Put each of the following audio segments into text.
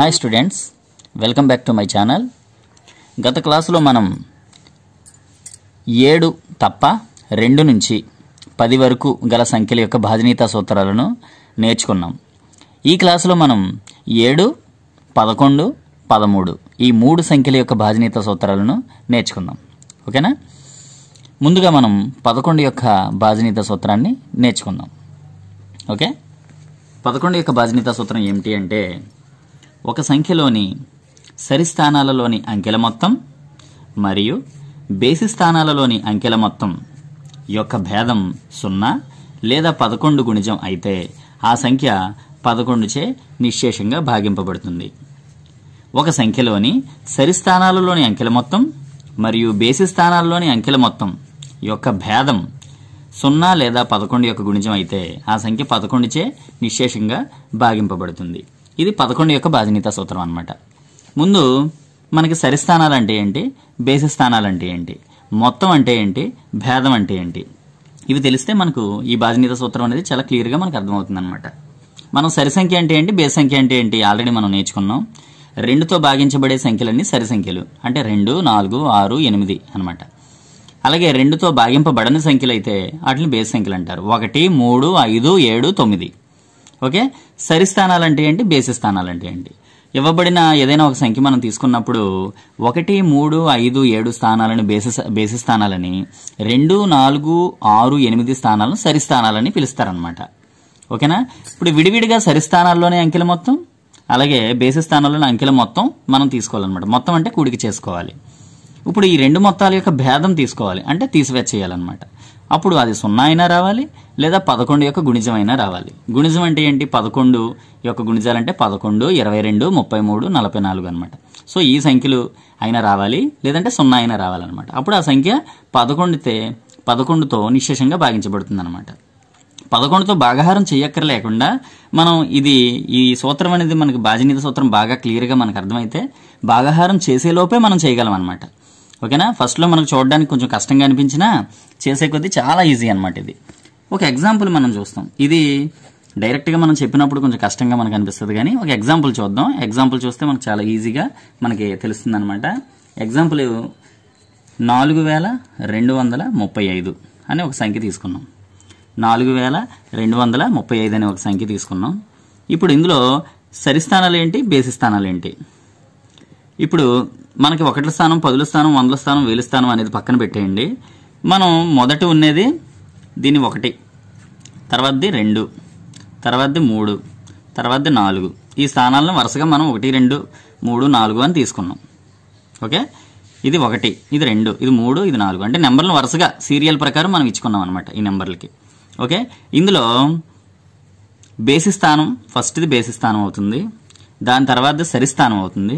hi students welcome back to my channel గత క్లాసులో మనం ఏడు తప్ప రెండు నుంచి పది వరకు గల సంఖ్యల యొక్క భాజనీయతా సూత్రాలను నేర్చుకున్నాం ఈ క్లాసులో మనం ఏడు పదకొండు పదమూడు ఈ మూడు సంఖ్యల యొక్క భాజనీత సూత్రాలను నేర్చుకుందాం ఓకేనా ముందుగా మనం పదకొండు యొక్క భాజనీయత సూత్రాన్ని నేర్చుకుందాం ఓకే పదకొండు యొక్క భాజనీత సూత్రం ఏమిటి అంటే ఒక సంఖ్యలోని సరి స్థానాలలోని అంకెల మొత్తం మరియు బేసి స్థానాలలోని అంకెల మొత్తం యొక్క భేదం సున్నా లేదా పదకొండు గుణిజం అయితే ఆ సంఖ్య పదకొండుచే నిశేషంగా భాగింపబడుతుంది ఒక సంఖ్యలోని సరి స్థానాలలోని అంకెల మొత్తం మరియు బేసి స్థానాలలోని అంకెల మొత్తం యొక్క భేదం సున్నా లేదా పదకొండు యొక్క గుణిజం అయితే ఆ సంఖ్య పదకొండుచే నిశేషంగా భాగింపబడుతుంది ఇది పదకొండు యొక్క బాధినీత సూత్రం అనమాట ముందు మనకి సరి స్థానాలు అంటే ఏంటి బేసి స్థానాలు అంటే ఏంటి మొత్తం అంటే ఏంటి భేదం అంటే ఏంటి ఇవి తెలిస్తే మనకు ఈ బాధినీత సూత్రం అనేది చాలా క్లియర్గా మనకు అర్థమవుతుంది అనమాట మనం సరి సంఖ్య అంటే ఏంటి బేస్ సంఖ్య అంటే ఏంటి ఆల్రెడీ మనం నేర్చుకున్నాం రెండుతో భాగించబడే సంఖ్యలన్నీ సరి సంఖ్యలు అంటే రెండు నాలుగు ఆరు ఎనిమిది అనమాట అలాగే రెండుతో భాగింపబడని సంఖ్యలు అయితే వాటిని బేస్ సంఖ్యలు అంటారు ఒకటి మూడు ఐదు ఏడు తొమ్మిది ఓకే సరి స్థానాలు అంటే ఏంటి బేసి స్థానాలు అంటే ఏంటి ఇవ్వబడిన ఏదైనా ఒక సంఖ్య మనం తీసుకున్నప్పుడు ఒకటి మూడు ఐదు ఏడు స్థానాలను బేసి బేసి స్థానాలని రెండు నాలుగు ఆరు ఎనిమిది స్థానాలను సరి స్థానాలని పిలుస్తారనమాట ఓకేనా ఇప్పుడు విడివిడిగా సరి స్థానాల్లోనే అంకెల మొత్తం అలాగే బేసి స్థానాల్లోని అంకెల మొత్తం మనం తీసుకోవాలన్నమాట మొత్తం అంటే కూడికి చేసుకోవాలి ఇప్పుడు ఈ రెండు మొత్తాల యొక్క భేదం తీసుకోవాలి అంటే తీసివేచ్చేయాలన్నమాట అప్పుడు అది సున్నా అయినా రావాలి లేదా పదకొండు యొక్క గుణిజం అయినా రావాలి గుణిజం అంటే ఏంటి పదకొండు యొక్క గుణిజాలంటే పదకొండు ఇరవై రెండు ముప్పై మూడు నలభై నాలుగు అనమాట సో ఈ సంఖ్యలు అయినా రావాలి లేదంటే సున్నా అయినా రావాలన్నమాట అప్పుడు ఆ సంఖ్య పదకొండుతే పదకొండుతో నిశేషంగా భాగించబడుతుంది అనమాట పదకొండుతో భాగాహారం చేయక్కర్లేకుండా మనం ఇది ఈ సూత్రం అనేది మనకి బాజనీత సూత్రం బాగా క్లియర్గా మనకు అర్థమైతే భాగాహారం చేసేలోపే మనం చేయగలం అనమాట ఓకేనా ఫస్ట్లో మనకు చూడడానికి కొంచెం కష్టంగా అనిపించినా చేసే కొద్దీ చాలా ఈజీ అనమాట ఇది ఒక ఎగ్జాంపుల్ మనం చూస్తాం ఇది డైరెక్ట్గా మనం చెప్పినప్పుడు కొంచెం కష్టంగా మనకు అనిపిస్తుంది కానీ ఒక ఎగ్జాంపుల్ చూద్దాం ఎగ్జాంపుల్ చూస్తే మనకు చాలా ఈజీగా మనకి తెలుస్తుంది అనమాట ఎగ్జాంపుల్ నాలుగు వేల రెండు వందల ముప్పై ఐదు అనే ఒక సంఖ్య తీసుకున్నాం నాలుగు వేల రెండు వందల ముప్పై ఐదు అనే ఒక సంఖ్య తీసుకున్నాం ఇప్పుడు ఇందులో సరిస్థానాలు ఏంటి బేసి స్థానాలు ఏంటి ఇప్పుడు మనకి ఒకటి స్థానం పదుల స్థానం వందల స్థానం వేల స్థానం అనేది పక్కన పెట్టేయండి మనం మొదటి ఉన్నది దీని ఒకటి తర్వాతది రెండు తర్వాతది మూడు తర్వాతది నాలుగు ఈ స్థానాలను వరుసగా మనం ఒకటి రెండు మూడు నాలుగు అని తీసుకున్నాం ఓకే ఇది ఒకటి ఇది రెండు ఇది మూడు ఇది నాలుగు అంటే నెంబర్లు వరుసగా సీరియల్ ప్రకారం మనం ఇచ్చుకున్నాం అనమాట ఈ నెంబర్లకి ఓకే ఇందులో బేసి స్థానం ఫస్ట్ది బేసి స్థానం అవుతుంది దాని తర్వాత సరి స్థానం అవుతుంది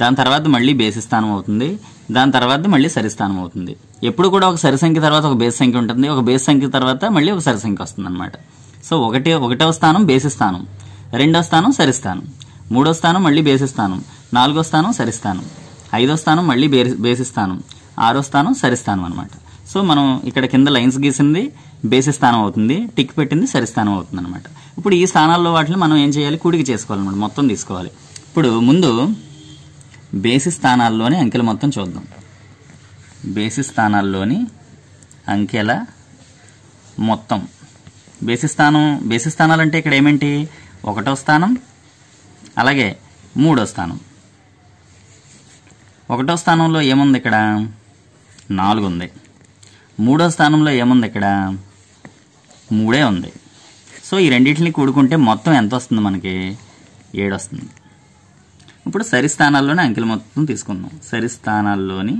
దాని తర్వాత మళ్ళీ బేసి స్థానం అవుతుంది దాని తర్వాత మళ్ళీ సరి స్థానం అవుతుంది ఎప్పుడు కూడా ఒక సరి సంఖ్య తర్వాత ఒక బేస్ సంఖ్య ఉంటుంది ఒక బేస్ సంఖ్య తర్వాత మళ్ళీ ఒక సరి సంఖ్య వస్తుంది అనమాట సో ఒకటి ఒకటవ స్థానం బేసి స్థానం రెండవ స్థానం సరి స్థానం మూడో స్థానం మళ్ళీ బేసి స్థానం నాలుగో స్థానం సరి స్థానం ఐదో స్థానం మళ్ళీ బేసి స్థానం ఆరో స్థానం సరి స్థానం అనమాట సో మనం ఇక్కడ కింద లైన్స్ గీసింది బేసి స్థానం అవుతుంది టిక్ పెట్టింది సరి స్థానం అవుతుంది అనమాట ఇప్పుడు ఈ స్థానాల్లో వాటిని మనం ఏం చేయాలి కూడిక చేసుకోవాలన్నమాట మొత్తం తీసుకోవాలి ఇప్పుడు ముందు బేసి స్థానాల్లోని అంకెలు మొత్తం చూద్దాం బేసి స్థానాల్లోని అంకెల మొత్తం బేసి స్థానం బేసి స్థానాలు అంటే ఇక్కడ ఏమేంటి ఒకటో స్థానం అలాగే మూడో స్థానం ఒకటో స్థానంలో ఏముంది ఇక్కడ నాలుగు ఉంది మూడో స్థానంలో ఏముంది ఇక్కడ మూడే ఉంది సో ఈ రెండింటిని కూడుకుంటే మొత్తం ఎంత వస్తుంది మనకి ఏడు వస్తుంది ఇప్పుడు సరి స్థానాల్లోని అంకెల మొత్తం తీసుకుందాం సరి స్థానాల్లోని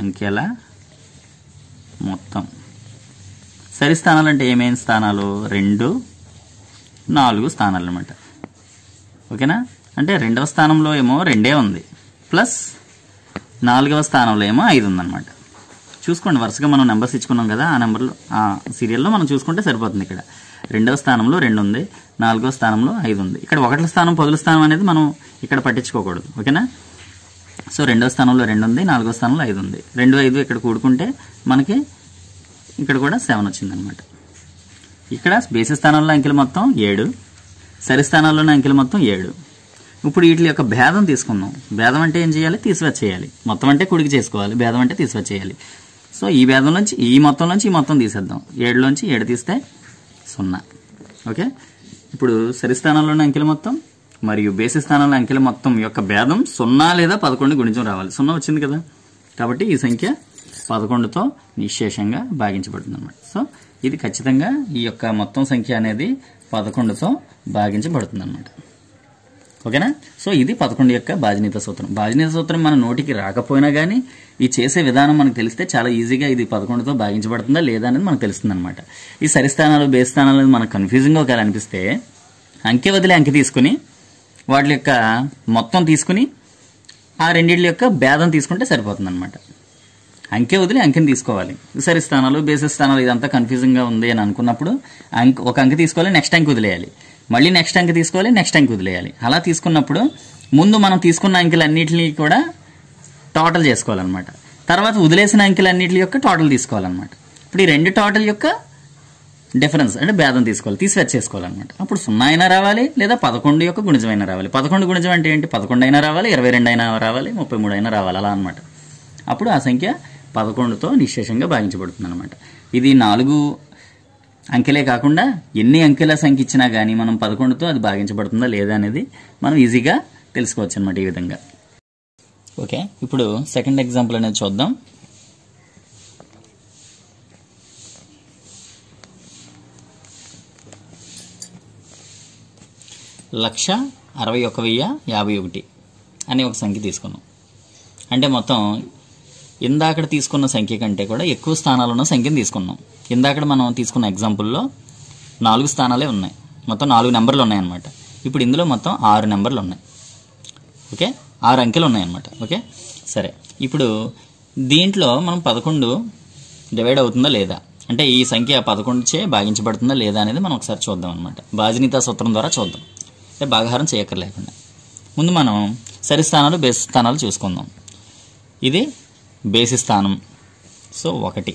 అంకెల మొత్తం సరి స్థానాలు అంటే ఏమేమి స్థానాలు రెండు నాలుగు స్థానాలు అనమాట ఓకేనా అంటే రెండవ స్థానంలో ఏమో రెండే ఉంది ప్లస్ నాలుగవ స్థానంలో ఏమో ఐదు ఉందన్నమాట చూసుకోండి వరుసగా మనం నెంబర్స్ ఇచ్చుకున్నాం కదా ఆ నెంబర్లో ఆ సీరియల్లో మనం చూసుకుంటే సరిపోతుంది ఇక్కడ రెండవ స్థానంలో రెండు ఉంది నాలుగో స్థానంలో ఐదు ఉంది ఇక్కడ ఒకటి స్థానం పదుల స్థానం అనేది మనం ఇక్కడ పట్టించుకోకూడదు ఓకేనా సో రెండవ స్థానంలో రెండు ఉంది నాలుగో స్థానంలో ఐదు ఉంది రెండు ఐదు ఇక్కడ కూడుకుంటే మనకి ఇక్కడ కూడా సెవెన్ వచ్చిందనమాట ఇక్కడ బేసి స్థానంలో అంకెలు మొత్తం ఏడు సరి స్థానాల్లోని అంకెలు మొత్తం ఏడు ఇప్పుడు వీటి యొక్క భేదం తీసుకుందాం భేదం అంటే ఏం చేయాలి తీసివచ్చేయాలి మొత్తం అంటే కుడికి చేసుకోవాలి భేదం అంటే తీసివచ్చేయాలి సో ఈ భేదం నుంచి ఈ మొత్తం నుంచి ఈ మొత్తం తీసేద్దాం ఏడులోంచి ఏడు తీస్తే సున్నా ఓకే ఇప్పుడు సరి స్థానంలోని అంకెలు మొత్తం మరియు బేసి స్థానంలో అంకెల మొత్తం యొక్క భేదం సున్నా లేదా పదకొండు గుణించం రావాలి సున్నా వచ్చింది కదా కాబట్టి ఈ సంఖ్య పదకొండుతో నిశేషంగా భాగించబడుతుంది అనమాట సో ఇది ఖచ్చితంగా ఈ యొక్క మొత్తం సంఖ్య అనేది పదకొండుతో భాగించబడుతుంది అనమాట ఓకేనా సో ఇది పదకొండు యొక్క బాజనీత సూత్రం బాజనీత సూత్రం మన నోటికి రాకపోయినా కానీ ఈ చేసే విధానం మనకు తెలిస్తే చాలా ఈజీగా ఇది పదకొండుతో భాగించబడుతుందా లేదా అనేది మనకు తెలుస్తుంది అనమాట ఈ సరిస్థానాలు బేస్థానాలు అనేది మనకు కన్ఫ్యూజింగ్గా ఒకవేళ అనిపిస్తే అంకె వదిలే అంకె తీసుకుని వాటి యొక్క మొత్తం తీసుకుని ఆ రెండింటి యొక్క భేదం తీసుకుంటే సరిపోతుంది అనమాట అంకె వదిలి అంకెని తీసుకోవాలి సరి స్థానాలు బేసిస్ స్థానాలు ఇదంతా కన్ఫ్యూజింగ్గా ఉంది అని అనుకున్నప్పుడు అంక ఒక అంకె తీసుకోవాలి నెక్స్ట్ అంకె వదిలేయాలి మళ్ళీ నెక్స్ట్ అంక తీసుకోవాలి నెక్స్ట్ అంక వదిలేయాలి అలా తీసుకున్నప్పుడు ముందు మనం తీసుకున్న అంకెలన్నింటినీ కూడా టోటల్ చేసుకోవాలన్నమాట తర్వాత వదిలేసిన అంకెలన్నింటి యొక్క టోటల్ తీసుకోవాలన్నమాట ఇప్పుడు ఈ రెండు టోటల్ యొక్క డిఫరెన్స్ అంటే భేదం తీసుకోవాలి తీసివచ్చేసుకోవాలన్నమాట అప్పుడు సున్నా అయినా రావాలి లేదా పదకొండు యొక్క గుణజమైనా రావాలి పదకొండు గుణజం అంటే ఏంటి పదకొండు అయినా రావాలి ఇరవై రెండు అయినా రావాలి ముప్పై మూడు అయినా రావాలి అలా అనమాట అప్పుడు ఆ సంఖ్య పదకొండుతో నిశేషంగా భాగించబడుతుంది అనమాట ఇది నాలుగు అంకెలే కాకుండా ఎన్ని అంకెల సంఖ్య ఇచ్చినా కానీ మనం పదకొండుతో అది భాగించబడుతుందా లేదా అనేది మనం ఈజీగా తెలుసుకోవచ్చు అనమాట ఈ విధంగా ఓకే ఇప్పుడు సెకండ్ ఎగ్జాంపుల్ అనేది చూద్దాం లక్ష అరవై ఒక వెయ్యి యాభై ఒకటి అనే ఒక సంఖ్య తీసుకున్నాం అంటే మొత్తం ఇందాక తీసుకున్న సంఖ్య కంటే కూడా ఎక్కువ స్థానాలు ఉన్న సంఖ్యను తీసుకున్నాం ఇందాక మనం తీసుకున్న ఎగ్జాంపుల్లో నాలుగు స్థానాలే ఉన్నాయి మొత్తం నాలుగు నెంబర్లు ఉన్నాయన్నమాట ఇప్పుడు ఇందులో మొత్తం ఆరు నెంబర్లు ఉన్నాయి ఓకే ఆరు అంకెలు ఉన్నాయన్నమాట ఓకే సరే ఇప్పుడు దీంట్లో మనం పదకొండు డివైడ్ అవుతుందా లేదా అంటే ఈ సంఖ్య పదకొండుచే భాగించబడుతుందా లేదా అనేది మనం ఒకసారి చూద్దాం అనమాట భాజనీతా సూత్రం ద్వారా చూద్దాం అంటే భాగహారం చేయక్కర్లేకుండా ముందు మనం సరి స్థానాలు బేస్ స్థానాలు చూసుకుందాం ఇది బేసి స్థానం సో ఒకటి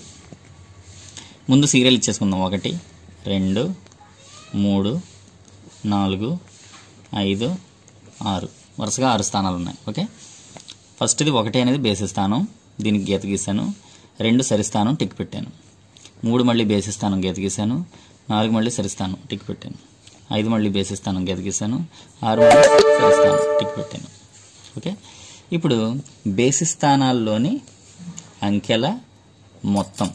ముందు సీరియల్ ఇచ్చేసుకుందాం ఒకటి రెండు మూడు నాలుగు ఐదు ఆరు వరుసగా ఆరు స్థానాలు ఉన్నాయి ఓకే ఫస్ట్ది ఒకటి అనేది బేసి స్థానం దీనికి గీత గీసాను రెండు సరిస్థానం టిక్ పెట్టాను మూడు మళ్ళీ బేసి స్థానం గీత గీసాను నాలుగు మళ్ళీ సరిస్థానం టిక్ పెట్టాను ఐదు మళ్ళీ బేసి స్థానం గీత గీసాను ఆరు మళ్ళీ సరిస్థానం టిక్ పెట్టాను ఓకే ఇప్పుడు బేసి స్థానాల్లోని అంకెల మొత్తం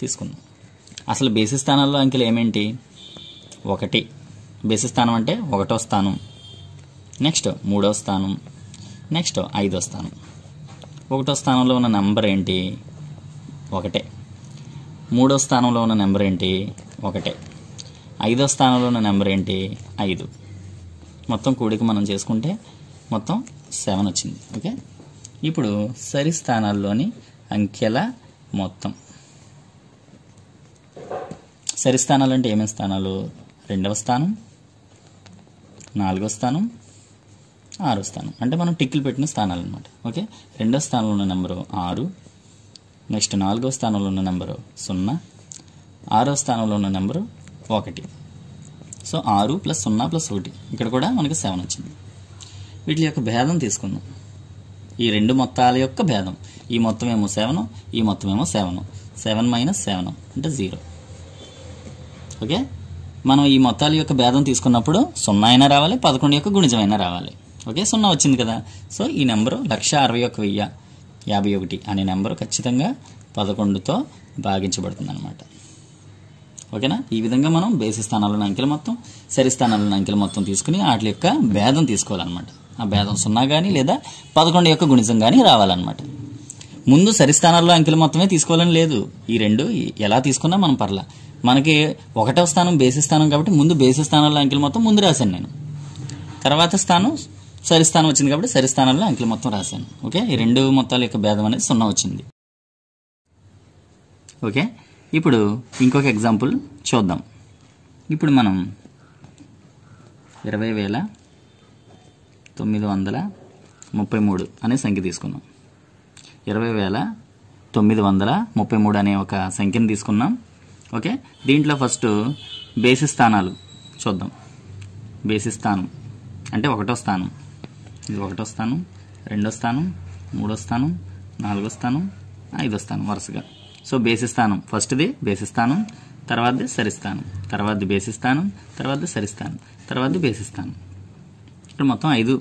తీసుకుందాం అసలు బేసి స్థానాల్లో అంకెలు ఏమేంటి ఒకటి బేసి స్థానం అంటే ఒకటో స్థానం నెక్స్ట్ మూడో స్థానం నెక్స్ట్ ఐదో స్థానం ఒకటో స్థానంలో ఉన్న నెంబర్ ఏంటి ఒకటే మూడో స్థానంలో ఉన్న నెంబర్ ఏంటి ఒకటే ఐదో స్థానంలో ఉన్న నెంబర్ ఏంటి ఐదు మొత్తం కూడిక మనం చేసుకుంటే మొత్తం సెవెన్ వచ్చింది ఓకే ఇప్పుడు సరి స్థానాల్లోని అంకెల మొత్తం సరి స్థానాలు అంటే ఏమేమి స్థానాలు రెండవ స్థానం నాలుగవ స్థానం ఆరో స్థానం అంటే మనం టిక్కులు పెట్టిన స్థానాలు అనమాట ఓకే రెండవ స్థానంలో ఉన్న నెంబరు ఆరు నెక్స్ట్ నాలుగవ స్థానంలో ఉన్న నెంబరు సున్నా ఆరో స్థానంలో ఉన్న నెంబరు ఒకటి సో ఆరు ప్లస్ సున్నా ప్లస్ ఒకటి ఇక్కడ కూడా మనకి సెవెన్ వచ్చింది వీటి యొక్క భేదం తీసుకుందాం ఈ రెండు మొత్తాల యొక్క భేదం ఈ మొత్తం ఏమో సెవెన్ ఈ మొత్తం ఏమో సెవెన్ సెవెన్ మైనస్ సెవెన్ అంటే జీరో ఓకే మనం ఈ మొత్తాల యొక్క భేదం తీసుకున్నప్పుడు సున్నా అయినా రావాలి పదకొండు యొక్క గుణిజమైనా రావాలి ఓకే సున్నా వచ్చింది కదా సో ఈ నెంబరు లక్ష అరవై ఒక వెయ్యి యాభై ఒకటి అనే నెంబరు ఖచ్చితంగా పదకొండుతో భాగించబడుతుంది అనమాట ఓకేనా ఈ విధంగా మనం బేసి స్థానాలను అంకెల మొత్తం సరి స్థానాలను అంకెల మొత్తం తీసుకుని వాటి యొక్క భేదం తీసుకోవాలన్నమాట ఆ భేదం సున్నా కానీ లేదా పదకొండు యొక్క గుణిజం కానీ రావాలన్నమాట ముందు సరిస్థానాల్లో అంకెలు మొత్తమే తీసుకోవాలని లేదు ఈ రెండు ఎలా తీసుకున్నా మనం పర్లా మనకి ఒకటో స్థానం బేసి స్థానం కాబట్టి ముందు బేసి స్థానాల్లో అంకెలు మొత్తం ముందు రాశాను నేను తర్వాత స్థానం సరిస్థానం వచ్చింది కాబట్టి సరిస్థానంలో అంకెలు మొత్తం రాశాను ఓకే ఈ రెండు మొత్తాల యొక్క భేదం అనేది సున్నా వచ్చింది ఓకే ఇప్పుడు ఇంకొక ఎగ్జాంపుల్ చూద్దాం ఇప్పుడు మనం ఇరవై వేల తొమ్మిది వందల ముప్పై మూడు అనే సంఖ్య తీసుకున్నాం ఇరవై వేల తొమ్మిది వందల ముప్పై మూడు అనే ఒక సంఖ్యను తీసుకున్నాం ఓకే దీంట్లో ఫస్ట్ బేసి స్థానాలు చూద్దాం బేసి స్థానం అంటే ఒకటో స్థానం ఇది ఒకటో స్థానం రెండో స్థానం మూడో స్థానం నాలుగో స్థానం ఐదో స్థానం వరుసగా సో బేసి స్థానం ఫస్ట్ది బేసి స్థానం తర్వాత సరిస్థానం తర్వాత బేసి స్థానం తర్వాత సరిస్థానం తర్వాత బేసి స్థానం ఫస్ట్ మొత్తం ఐదు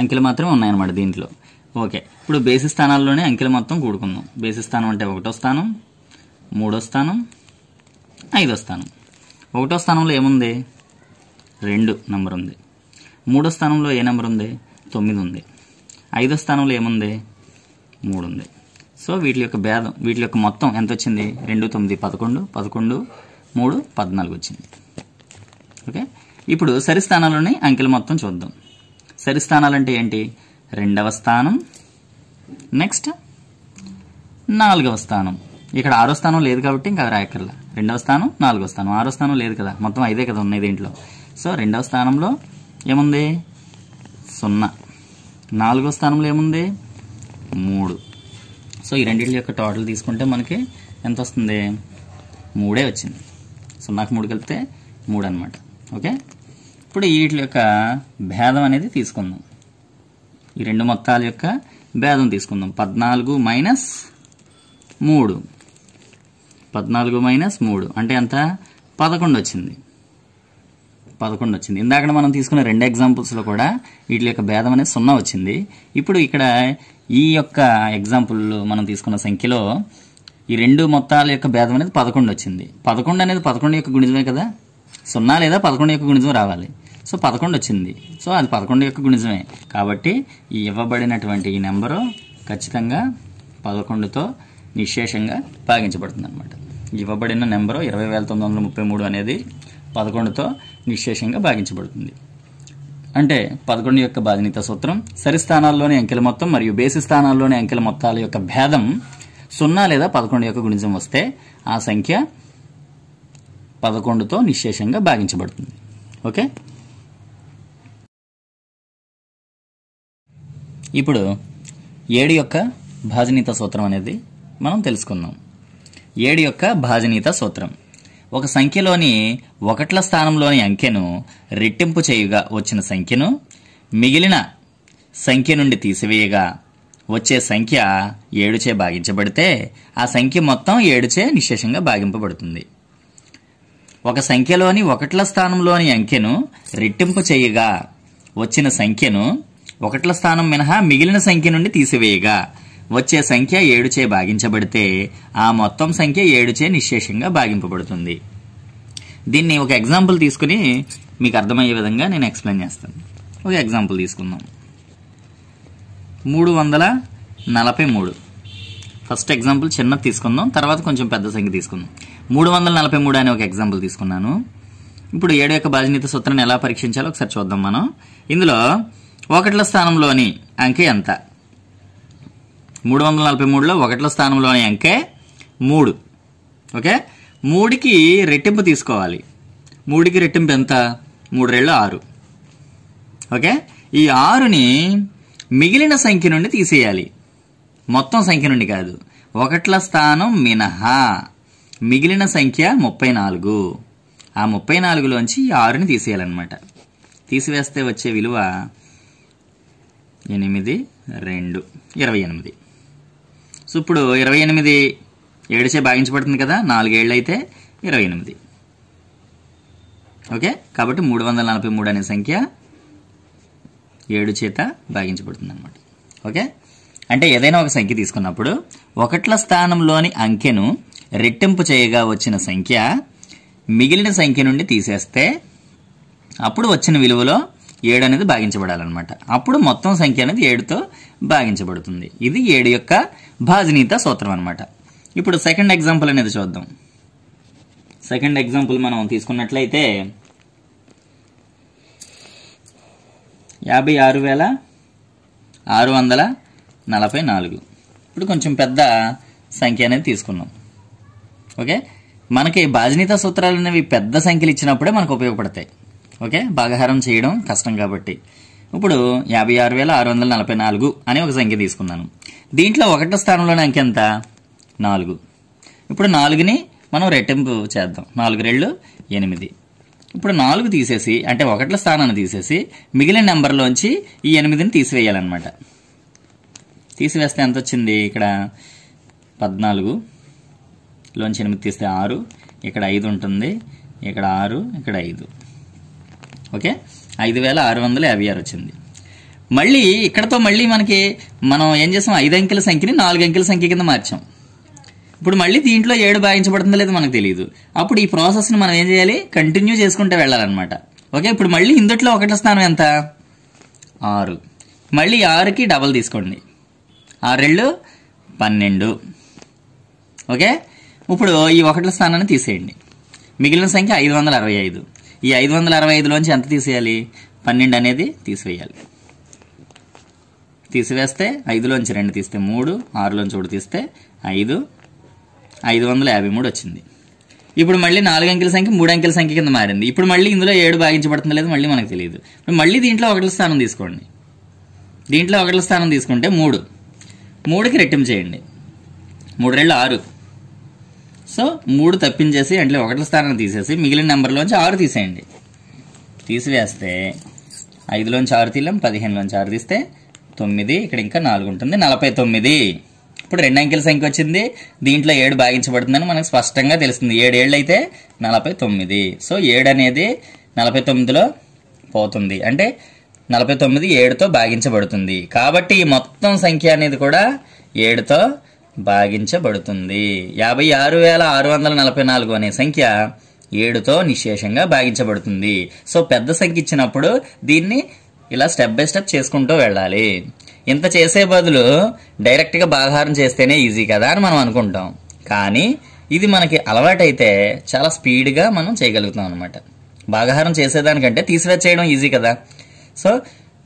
అంకెలు మాత్రమే ఉన్నాయన్నమాట దీంట్లో ఓకే ఇప్పుడు బేసి స్థానాల్లోనే అంకెలు మొత్తం కూడుకుందాం బేసి స్థానం అంటే ఒకటో స్థానం మూడో స్థానం ఐదో స్థానం ఒకటో స్థానంలో ఏముంది రెండు నంబర్ ఉంది మూడో స్థానంలో ఏ నెంబర్ ఉంది తొమ్మిది ఉంది ఐదో స్థానంలో ఏముంది మూడు ఉంది సో వీటి యొక్క భేదం వీటి యొక్క మొత్తం ఎంత వచ్చింది రెండు తొమ్మిది పదకొండు పదకొండు మూడు పద్నాలుగు వచ్చింది ఓకే ఇప్పుడు సరి స్థానాల్లోని అంకెలు మొత్తం చూద్దాం సరి అంటే ఏంటి రెండవ స్థానం నెక్స్ట్ నాలుగవ స్థానం ఇక్కడ ఆరో స్థానం లేదు కాబట్టి ఇంకా రాయకర్ల రెండవ స్థానం నాలుగో స్థానం ఆరో స్థానం లేదు కదా మొత్తం ఐదే కదా ఉన్నాయి దీంట్లో సో రెండవ స్థానంలో ఏముంది సున్నా నాలుగో స్థానంలో ఏముంది మూడు సో ఈ రెండింటి యొక్క టోటల్ తీసుకుంటే మనకి ఎంత వస్తుంది మూడే వచ్చింది సున్నాకు మూడు కలిపితే మూడు అనమాట ఓకే ఇప్పుడు వీటి యొక్క భేదం అనేది తీసుకుందాం ఈ రెండు మొత్తాల యొక్క భేదం తీసుకుందాం పద్నాలుగు మైనస్ మూడు పద్నాలుగు మైనస్ మూడు అంటే ఎంత పదకొండు వచ్చింది పదకొండు వచ్చింది ఇందాక మనం తీసుకున్న రెండు ఎగ్జాంపుల్స్లో కూడా వీటి యొక్క భేదం అనేది సున్నా వచ్చింది ఇప్పుడు ఇక్కడ ఈ యొక్క ఎగ్జాంపుల్ మనం తీసుకున్న సంఖ్యలో ఈ రెండు మొత్తాల యొక్క భేదం అనేది పదకొండు వచ్చింది పదకొండు అనేది పదకొండు యొక్క గుణిజమే కదా సున్నా లేదా పదకొండు యొక్క గుణిజం రావాలి సో పదకొండు వచ్చింది సో అది పదకొండు యొక్క గుణిజమే కాబట్టి ఈ ఇవ్వబడినటువంటి ఈ నెంబరు ఖచ్చితంగా పదకొండుతో నిశేషంగా భాగించబడుతుంది అనమాట ఇవ్వబడిన నెంబరు ఇరవై వేల తొమ్మిది వందల ముప్పై మూడు అనేది పదకొండుతో నిశేషంగా భాగించబడుతుంది అంటే పదకొండు యొక్క బాధినిత సూత్రం సరి స్థానాల్లోని అంకెల మొత్తం మరియు బేసి స్థానాల్లోని అంకెల మొత్తాల యొక్క భేదం సున్నా లేదా పదకొండు యొక్క గుణిజం వస్తే ఆ సంఖ్య పదకొండుతో నిశేషంగా భాగించబడుతుంది ఓకే ఇప్పుడు ఏడు యొక్క భాజనీత సూత్రం అనేది మనం తెలుసుకుందాం ఏడు యొక్క భాజనీత సూత్రం ఒక సంఖ్యలోని ఒకట్ల స్థానంలోని అంకెను రెట్టింపు చేయుగా వచ్చిన సంఖ్యను మిగిలిన సంఖ్య నుండి తీసివేయగా వచ్చే సంఖ్య ఏడుచే భాగించబడితే ఆ సంఖ్య మొత్తం ఏడుచే నిశేషంగా భాగింపబడుతుంది ఒక సంఖ్యలోని ఒకట్ల స్థానంలోని అంకెను రెట్టింపు చేయగా వచ్చిన సంఖ్యను ఒకట్ల స్థానం మినహా మిగిలిన సంఖ్య నుండి తీసివేయగా వచ్చే సంఖ్య ఏడుచే భాగించబడితే ఆ మొత్తం సంఖ్య ఏడుచే నిశేషంగా భాగింపబడుతుంది దీన్ని ఒక ఎగ్జాంపుల్ తీసుకుని మీకు అర్థమయ్యే విధంగా నేను ఎక్స్ప్లెయిన్ చేస్తాను ఒక ఎగ్జాంపుల్ తీసుకుందాం మూడు వందల నలభై మూడు ఫస్ట్ ఎగ్జాంపుల్ చిన్నది తీసుకుందాం తర్వాత కొంచెం పెద్ద సంఖ్య తీసుకుందాం మూడు వందల నలభై మూడు అనే ఒక ఎగ్జాంపుల్ తీసుకున్నాను ఇప్పుడు ఏడు యొక్క బాధ్యత సూత్రాన్ని ఎలా పరీక్షించాలో ఒకసారి చూద్దాం మనం ఇందులో ఒకట్ల స్థానంలోని అంకె ఎంత మూడు వందల నలభై మూడులో ఒకట్ల స్థానంలోని అంకె మూడు ఓకే మూడుకి రెట్టింపు తీసుకోవాలి మూడుకి రెట్టింపు ఎంత మూడు రెళ్ళు ఆరు ఓకే ఈ ఆరుని మిగిలిన సంఖ్య నుండి తీసేయాలి మొత్తం సంఖ్య నుండి కాదు ఒకట్ల స్థానం మినహా మిగిలిన సంఖ్య ముప్పై నాలుగు ఆ ముప్పై నాలుగులోంచి ఈ ఆరుని తీసేయాలన్నమాట తీసివేస్తే వచ్చే విలువ ఎనిమిది రెండు ఇరవై ఎనిమిది సో ఇప్పుడు ఇరవై ఎనిమిది ఏడుసే భాగించబడుతుంది కదా నాలుగేళ్ళు అయితే ఇరవై ఎనిమిది ఓకే కాబట్టి మూడు వందల నలభై మూడు అనే సంఖ్య ఏడు చేత భాగించబడుతుంది అనమాట ఓకే అంటే ఏదైనా ఒక సంఖ్య తీసుకున్నప్పుడు ఒకట్ల స్థానంలోని అంకెను రెట్టింపు చేయగా వచ్చిన సంఖ్య మిగిలిన సంఖ్య నుండి తీసేస్తే అప్పుడు వచ్చిన విలువలో ఏడు అనేది భాగించబడాలన్నమాట అప్పుడు మొత్తం సంఖ్య అనేది ఏడుతో భాగించబడుతుంది ఇది ఏడు యొక్క భాజనీత సూత్రం అనమాట ఇప్పుడు సెకండ్ ఎగ్జాంపుల్ అనేది చూద్దాం సెకండ్ ఎగ్జాంపుల్ మనం తీసుకున్నట్లయితే యాభై ఆరు వేల ఆరు వందల నలభై నాలుగు ఇప్పుడు కొంచెం పెద్ద సంఖ్య అనేది తీసుకున్నాం ఓకే మనకి భాజనీత సూత్రాలు అనేవి పెద్ద సంఖ్యలు ఇచ్చినప్పుడే మనకు ఉపయోగపడతాయి ఓకే భాగహారం చేయడం కష్టం కాబట్టి ఇప్పుడు యాభై ఆరు వేల ఆరు వందల నలభై నాలుగు అనే ఒక సంఖ్య తీసుకున్నాను దీంట్లో ఒకటో స్థానంలోని అంకె ఎంత నాలుగు ఇప్పుడు నాలుగుని మనం రెట్టింపు చేద్దాం నాలుగు రెళ్ళు ఎనిమిది ఇప్పుడు నాలుగు తీసేసి అంటే ఒకట్ల స్థానాన్ని తీసేసి మిగిలిన నెంబర్లోంచి ఈ ఎనిమిదిని తీసివేయాలన్నమాట తీసివేస్తే ఎంత వచ్చింది ఇక్కడ పద్నాలుగు లోంచి ఎనిమిది తీస్తే ఆరు ఇక్కడ ఐదు ఉంటుంది ఇక్కడ ఆరు ఇక్కడ ఐదు ఓకే ఐదు వేల ఆరు వందల యాభై ఆరు వచ్చింది మళ్ళీ ఇక్కడతో మళ్ళీ మనకి మనం ఏం చేసాం ఐదు అంకెల సంఖ్యని నాలుగు అంకెల సంఖ్య కింద మార్చాం ఇప్పుడు మళ్ళీ దీంట్లో ఏడు భాగించబడుతుందో లేదో మనకు తెలియదు అప్పుడు ఈ ప్రాసెస్ని మనం ఏం చేయాలి కంటిన్యూ చేసుకుంటే వెళ్ళాలన్నమాట ఓకే ఇప్పుడు మళ్ళీ ఇందుట్లో ఒకటి స్థానం ఎంత ఆరు మళ్ళీ ఆరుకి డబల్ తీసుకోండి ఆరేళ్ళు పన్నెండు ఓకే ఇప్పుడు ఈ ఒకటి స్థానాన్ని తీసేయండి మిగిలిన సంఖ్య ఐదు వందల అరవై ఐదు ఈ ఐదు వందల అరవై ఐదులోంచి ఎంత తీసేయాలి పన్నెండు అనేది తీసివేయాలి తీసివేస్తే ఐదులోంచి రెండు తీస్తే మూడు ఆరులోంచి ఒకటి తీస్తే ఐదు ఐదు వందల యాభై మూడు వచ్చింది ఇప్పుడు మళ్ళీ నాలుగు అంకెల సంఖ్య మూడు అంకెల సంఖ్య కింద మారింది ఇప్పుడు మళ్ళీ ఇందులో ఏడు భాగించబడుతుంది లేదు మళ్ళీ మనకు తెలియదు ఇప్పుడు మళ్ళీ దీంట్లో ఒకటి స్థానం తీసుకోండి దీంట్లో ఒకటి స్థానం తీసుకుంటే మూడు మూడుకి రెట్టింపు చేయండి మూడు రెండు ఆరు సో మూడు తప్పించేసి అంటే ఒకటి స్థానం తీసేసి మిగిలిన నెంబర్లోంచి ఆరు తీసేయండి తీసివేస్తే ఐదులోంచి ఆరు తీయలేం పదిహేనులోంచి ఆరు తీస్తే తొమ్మిది ఇక్కడ ఇంకా నాలుగు ఉంటుంది నలభై తొమ్మిది ఇప్పుడు రెండు అంకెల సంఖ్య వచ్చింది దీంట్లో ఏడు భాగించబడుతుందని మనకు స్పష్టంగా తెలుస్తుంది ఏడు ఏళ్ళు అయితే నలభై తొమ్మిది సో ఏడు అనేది నలభై తొమ్మిదిలో పోతుంది అంటే నలభై తొమ్మిది ఏడుతో భాగించబడుతుంది కాబట్టి ఈ మొత్తం సంఖ్య అనేది కూడా ఏడుతో భాగించబడుతుంది యాభై ఆరు వేల ఆరు వందల నలభై నాలుగు అనే సంఖ్య ఏడుతో నిశేషంగా భాగించబడుతుంది సో పెద్ద సంఖ్య ఇచ్చినప్పుడు దీన్ని ఇలా స్టెప్ బై స్టెప్ చేసుకుంటూ వెళ్ళాలి ఇంత చేసే బదులు డైరెక్ట్గా భాగాహారం చేస్తేనే ఈజీ కదా అని మనం అనుకుంటాం కానీ ఇది మనకి అలవాటైతే చాలా స్పీడ్గా మనం చేయగలుగుతాం అనమాట భాగాహారం చేసేదానికంటే చేయడం ఈజీ కదా సో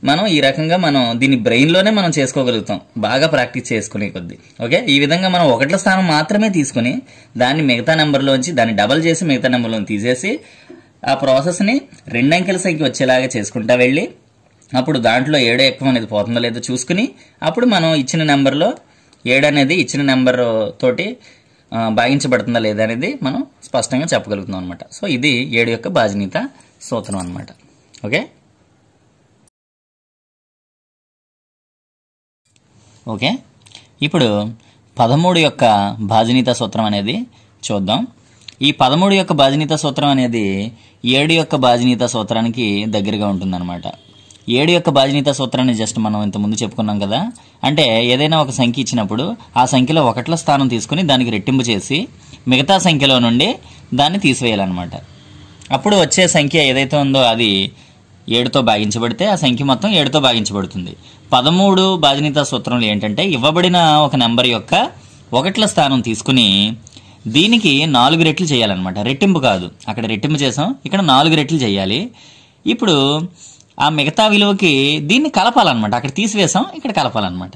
మనం ఈ రకంగా మనం దీన్ని బ్రెయిన్లోనే మనం చేసుకోగలుగుతాం బాగా ప్రాక్టీస్ చేసుకునే కొద్దీ ఓకే ఈ విధంగా మనం ఒకట్ల స్థానం మాత్రమే తీసుకుని దాన్ని మిగతా నెంబర్లోంచి దాన్ని డబల్ చేసి మిగతా నెంబర్లోని తీసేసి ఆ ప్రాసెస్ని రెండంకెల సంఖ్య వచ్చేలాగా చేసుకుంటా వెళ్ళి అప్పుడు దాంట్లో ఏడో ఎక్కువ అనేది పోతుందో లేదో చూసుకుని అప్పుడు మనం ఇచ్చిన నెంబర్లో ఏడు అనేది ఇచ్చిన నెంబర్ తోటి భాగించబడుతుందా లేదా అనేది మనం స్పష్టంగా చెప్పగలుగుతున్నాం అనమాట సో ఇది ఏడు యొక్క బాజనీత సూత్రం అనమాట ఓకే ఓకే ఇప్పుడు పదమూడు యొక్క భాజనీత సూత్రం అనేది చూద్దాం ఈ పదమూడు యొక్క భాజనీత సూత్రం అనేది ఏడు యొక్క భాజనీత సూత్రానికి దగ్గరగా ఉంటుందన్నమాట ఏడు యొక్క భాజనీత సూత్రాన్ని జస్ట్ మనం ఇంతకుముందు చెప్పుకున్నాం కదా అంటే ఏదైనా ఒక సంఖ్య ఇచ్చినప్పుడు ఆ సంఖ్యలో ఒకట్ల స్థానం తీసుకుని దానికి రెట్టింపు చేసి మిగతా సంఖ్యలో నుండి దాన్ని తీసివేయాలన్నమాట అప్పుడు వచ్చే సంఖ్య ఏదైతే ఉందో అది ఏడుతో భాగించబడితే ఆ సంఖ్య మొత్తం ఏడుతో భాగించబడుతుంది పదమూడు బాధినిత సూత్రంలో ఏంటంటే ఇవ్వబడిన ఒక నెంబర్ యొక్క ఒకట్ల స్థానం తీసుకుని దీనికి నాలుగు రెట్లు చేయాలన్నమాట రెట్టింపు కాదు అక్కడ రెట్టింపు చేసాం ఇక్కడ నాలుగు రెట్లు చేయాలి ఇప్పుడు ఆ మిగతా విలువకి దీన్ని కలపాలన్నమాట అక్కడ తీసివేసాం ఇక్కడ కలపాలన్నమాట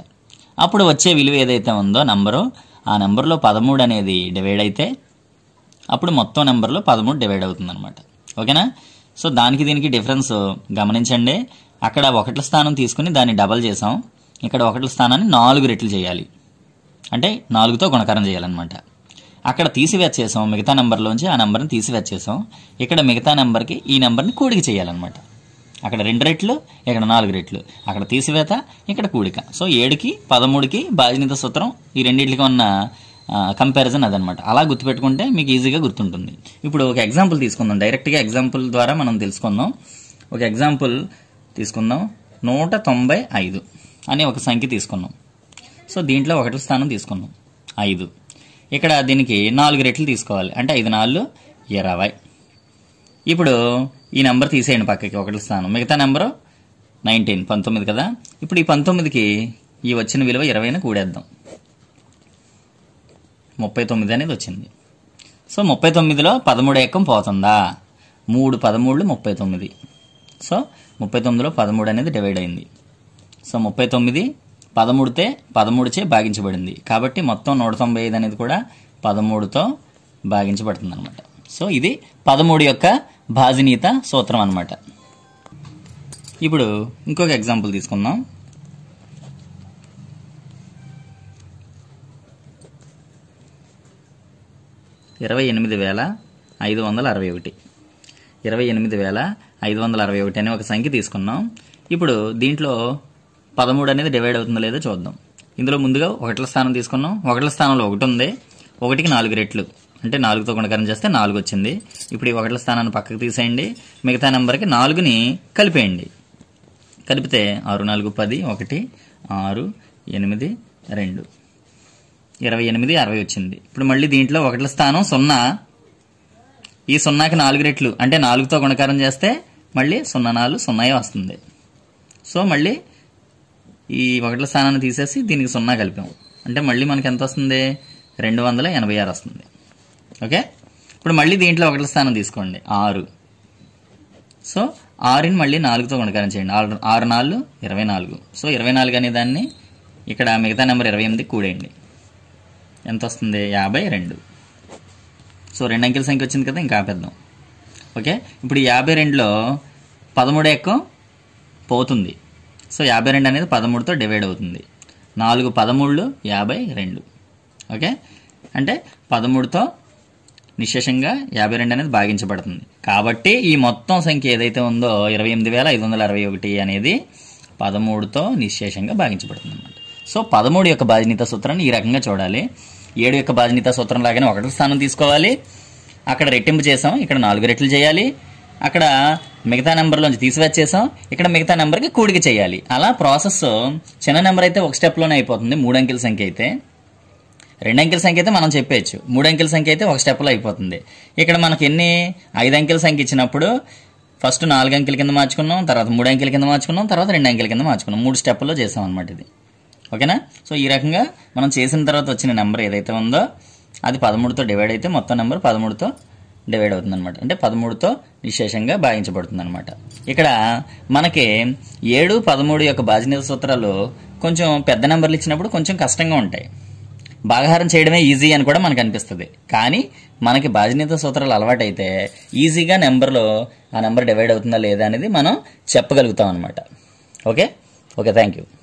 అప్పుడు వచ్చే విలువ ఏదైతే ఉందో నంబరు ఆ నెంబర్లో పదమూడు అనేది డివైడ్ అయితే అప్పుడు మొత్తం నెంబర్లో పదమూడు డివైడ్ అవుతుంది ఓకేనా సో దానికి దీనికి డిఫరెన్స్ గమనించండి అక్కడ ఒకటి స్థానం తీసుకుని దాన్ని డబల్ చేసాం ఇక్కడ ఒకటి స్థానాన్ని నాలుగు రెట్లు చేయాలి అంటే నాలుగుతో గుణకారం చేయాలన్నమాట అక్కడ తీసివేచ్చేసాం మిగతా నెంబర్లోంచి ఆ నెంబర్ని తీసివేచ్చేసాం ఇక్కడ మిగతా నెంబర్కి ఈ నెంబర్ని కూడిక చేయాలన్నమాట అక్కడ రెండు రెట్లు ఇక్కడ నాలుగు రెట్లు అక్కడ తీసివేత ఇక్కడ కూడిక సో ఏడుకి పదమూడుకి బాజనీత సూత్రం ఈ రెండింటికి ఉన్న కంపారిజన్ అదనమాట అలా గుర్తుపెట్టుకుంటే మీకు ఈజీగా గుర్తుంటుంది ఇప్పుడు ఒక ఎగ్జాంపుల్ తీసుకుందాం డైరెక్ట్గా ఎగ్జాంపుల్ ద్వారా మనం తెలుసుకుందాం ఒక ఎగ్జాంపుల్ తీసుకుందాం నూట తొంభై ఐదు అనే ఒక సంఖ్య తీసుకున్నాం సో దీంట్లో ఒకటి స్థానం తీసుకున్నాం ఐదు ఇక్కడ దీనికి నాలుగు రెట్లు తీసుకోవాలి అంటే ఐదు నాలుగు ఇరవై ఇప్పుడు ఈ నెంబర్ తీసేయండి పక్కకి ఒకటి స్థానం మిగతా నెంబరు నైన్టీన్ పంతొమ్మిది కదా ఇప్పుడు ఈ పంతొమ్మిదికి ఈ వచ్చిన విలువ ఇరవైన కూడేద్దాం ముప్పై తొమ్మిది అనేది వచ్చింది సో ముప్పై తొమ్మిదిలో పదమూడు ఏకం పోతుందా మూడు పదమూడు ముప్పై తొమ్మిది సో ముప్పై తొమ్మిదిలో పదమూడు అనేది డివైడ్ అయింది సో ముప్పై తొమ్మిది పదమూడుతే పదమూడుచే భాగించబడింది కాబట్టి మొత్తం నూట తొంభై ఐదు అనేది కూడా పదమూడుతో భాగించబడుతుంది అనమాట సో ఇది పదమూడు యొక్క భాజనీత సూత్రం అనమాట ఇప్పుడు ఇంకొక ఎగ్జాంపుల్ తీసుకుందాం ఇరవై ఎనిమిది వేల ఐదు వందల అరవై ఒకటి ఇరవై ఎనిమిది వేల ఐదు వందల అరవై ఒకటి అనే ఒక సంఖ్య తీసుకున్నాం ఇప్పుడు దీంట్లో పదమూడు అనేది డివైడ్ అవుతుందో లేదో చూద్దాం ఇందులో ముందుగా ఒకట్ల స్థానం తీసుకున్నాం ఒకట్ల స్థానంలో ఒకటి ఉంది ఒకటికి నాలుగు రెట్లు అంటే నాలుగుతో గుణకారం చేస్తే నాలుగు వచ్చింది ఇప్పుడు ఈ ఒకట్ల స్థానాన్ని పక్కకు తీసేయండి మిగతా నెంబర్కి నాలుగుని కలిపేయండి కలిపితే ఆరు నాలుగు పది ఒకటి ఆరు ఎనిమిది రెండు ఇరవై ఎనిమిది అరవై వచ్చింది ఇప్పుడు మళ్ళీ దీంట్లో ఒకటి స్థానం సున్నా ఈ సున్నాకి నాలుగు రెట్లు అంటే నాలుగుతో గుణకారం చేస్తే మళ్ళీ సున్నా నాలుగు సున్నాయే వస్తుంది సో మళ్ళీ ఈ ఒకటి స్థానాన్ని తీసేసి దీనికి సున్నా కలిపాము అంటే మళ్ళీ మనకి ఎంత వస్తుంది రెండు వందల ఎనభై ఆరు వస్తుంది ఓకే ఇప్పుడు మళ్ళీ దీంట్లో ఒకటి స్థానం తీసుకోండి ఆరు సో ఆరుని మళ్ళీ నాలుగుతో గుణకారం చేయండి ఆరు ఆరు నాలుగు ఇరవై నాలుగు సో ఇరవై నాలుగు అనే దాన్ని ఇక్కడ మిగతా నెంబర్ ఇరవై ఎనిమిది కూడేయండి ఎంత వస్తుంది యాభై రెండు సో రెండు అంకెల సంఖ్య వచ్చింది కదా ఇంకా ఆపేద్దాం ఓకే ఇప్పుడు యాభై రెండులో పదమూడు ఎక్కువ పోతుంది సో యాభై రెండు అనేది పదమూడుతో డివైడ్ అవుతుంది నాలుగు పదమూడులు యాభై రెండు ఓకే అంటే పదమూడుతో నిశేషంగా యాభై రెండు అనేది భాగించబడుతుంది కాబట్టి ఈ మొత్తం సంఖ్య ఏదైతే ఉందో ఇరవై ఎనిమిది వేల ఐదు వందల అరవై ఒకటి అనేది పదమూడుతో నిశేషంగా భాగించబడుతుంది అన్నమాట సో పదమూడు యొక్క బాధ్యత సూత్రాన్ని ఈ రకంగా చూడాలి ఏడు యొక్క బాధ్యత సూత్రం లాగానే ఒకటి స్థానం తీసుకోవాలి అక్కడ రెట్టింపు చేసాం ఇక్కడ నాలుగు రెట్లు చేయాలి అక్కడ మిగతా నెంబర్లోంచి తీసివేసేసాం ఇక్కడ మిగతా నెంబర్కి కూడిక చేయాలి అలా ప్రాసెస్ చిన్న నెంబర్ అయితే ఒక స్టెప్లోనే అయిపోతుంది మూడు అంకెల సంఖ్య అయితే రెండు అంకెల సంఖ్య అయితే మనం చెప్పేయచ్చు మూడు అంకెల సంఖ్య అయితే ఒక స్టెప్లో అయిపోతుంది ఇక్కడ మనకి ఎన్ని ఐదు అంకెల సంఖ్య ఇచ్చినప్పుడు ఫస్ట్ నాలుగు అంకెల కింద మార్చుకున్నాం తర్వాత మూడు అంకెల కింద మార్చుకున్నాం తర్వాత రెండు అంకెల కింద మార్చుకున్నాం మూడు స్టెప్లో చేసాం అనమాట ఇది ఓకేనా సో ఈ రకంగా మనం చేసిన తర్వాత వచ్చిన నెంబర్ ఏదైతే ఉందో అది పదమూడుతో డివైడ్ అయితే మొత్తం నెంబర్ పదమూడుతో డివైడ్ అవుతుంది అనమాట అంటే పదమూడుతో విశేషంగా భాగించబడుతుంది అనమాట ఇక్కడ మనకి ఏడు పదమూడు యొక్క భాజనీయ సూత్రాలు కొంచెం పెద్ద నెంబర్లు ఇచ్చినప్పుడు కొంచెం కష్టంగా ఉంటాయి భాగహారం చేయడమే ఈజీ అని కూడా మనకు అనిపిస్తుంది కానీ మనకి భాజనీయత సూత్రాలు అలవాటైతే ఈజీగా నెంబర్లో ఆ నెంబర్ డివైడ్ అవుతుందా లేదా అనేది మనం చెప్పగలుగుతాం అనమాట ఓకే ఓకే థ్యాంక్ యూ